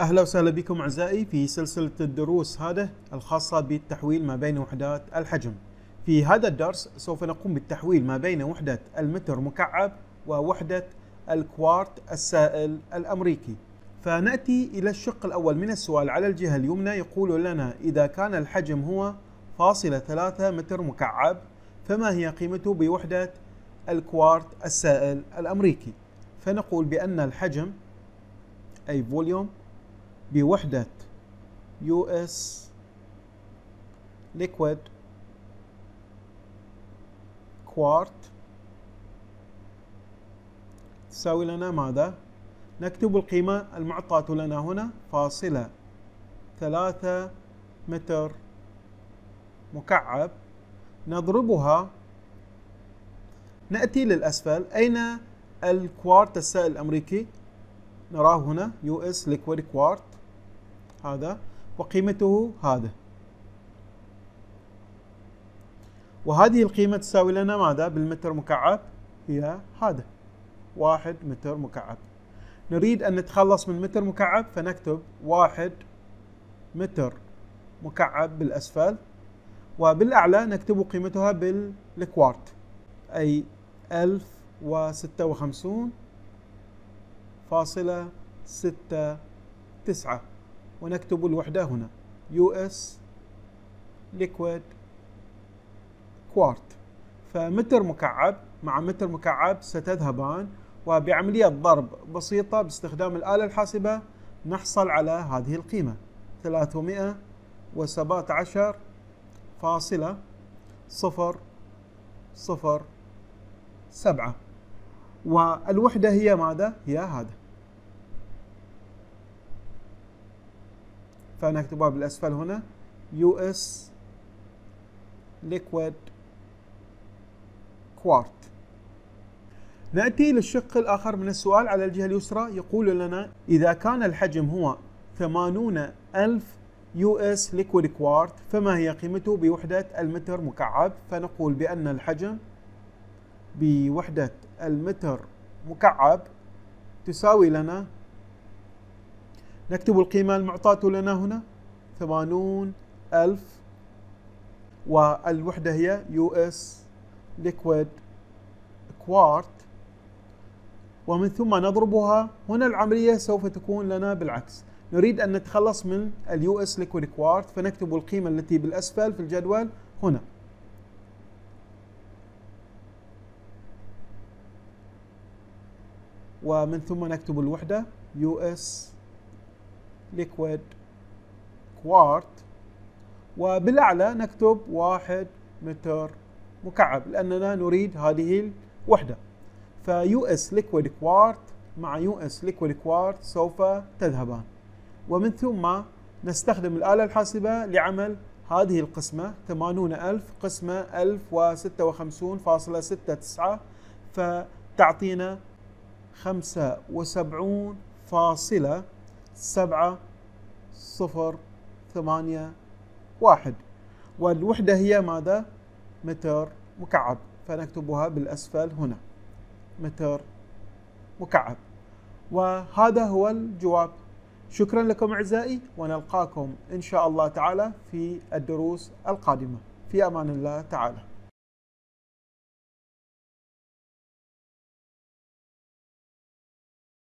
أهلا وسهلا بكم أعزائي في سلسلة الدروس هذا الخاصة بالتحويل ما بين وحدات الحجم في هذا الدرس سوف نقوم بالتحويل ما بين وحدة المتر مكعب ووحدة الكوارت السائل الأمريكي فنأتي إلى الشق الأول من السؤال على الجهة اليمنى يقول لنا إذا كان الحجم هو فاصلة ثلاثة متر مكعب فما هي قيمته بوحدة الكوارت السائل الأمريكي فنقول بأن الحجم أي فوليوم بوحدة يو اس ليكويد كوارت تساوي لنا ماذا؟ نكتب القيمة المعطاة لنا هنا فاصلة ثلاثة متر مكعب نضربها نأتي للأسفل أين الكوارت السائل الأمريكي؟ نراه هنا يو اس ليكويد كوارت هذا وقيمته هذا وهذه القيمة تساوي لنا ماذا بالمتر مكعب هي هذا واحد متر مكعب نريد أن نتخلص من متر مكعب فنكتب واحد متر مكعب بالأسفل وبالأعلى نكتب قيمتها بالكوارت أي وخمسون فاصلة ستة تسعة ونكتب الوحدة هنا US liquid كوارت فمتر مكعب مع متر مكعب ستذهبان وبعملية ضرب بسيطة باستخدام الآلة الحاسبة نحصل على هذه القيمة 317 فاصلة صفر صفر سبعة والوحدة هي ماذا؟ هي هذا فأنا أكتبها بالأسفل هنا يو اس ليكويد كوارت نأتي للشق الآخر من السؤال على الجهة اليسرى يقول لنا إذا كان الحجم هو 80 ألف يو اس ليكويد كوارت فما هي قيمته بوحدة المتر مكعب فنقول بأن الحجم بوحدة المتر مكعب تساوي لنا نكتب القيمة المعطاة لنا هنا ثمانون ألف والوحدة هي يو اس ليكويد كوارت ومن ثم نضربها هنا العملية سوف تكون لنا بالعكس نريد أن نتخلص من اليو اس ليكويد كوارت فنكتب القيمة التي بالأسفل في الجدول هنا ومن ثم نكتب الوحدة يو اس ليكويد كوارت وبالأعلى نكتب واحد متر مكعب لأننا نريد هذه الوحدة فيو اس ليكويد كوارت مع يو اس ليكويد كوارت سوف تذهبان ومن ثم نستخدم الآلة الحاسبة لعمل هذه القسمة 80000 قسمة 1056.69 فتعطينا 75 فاصلة سبعة صفر ثمانية واحد والوحدة هي ماذا؟ متر مكعب فنكتبها بالأسفل هنا متر مكعب وهذا هو الجواب شكرا لكم أعزائي ونلقاكم إن شاء الله تعالى في الدروس القادمة في أمان الله تعالى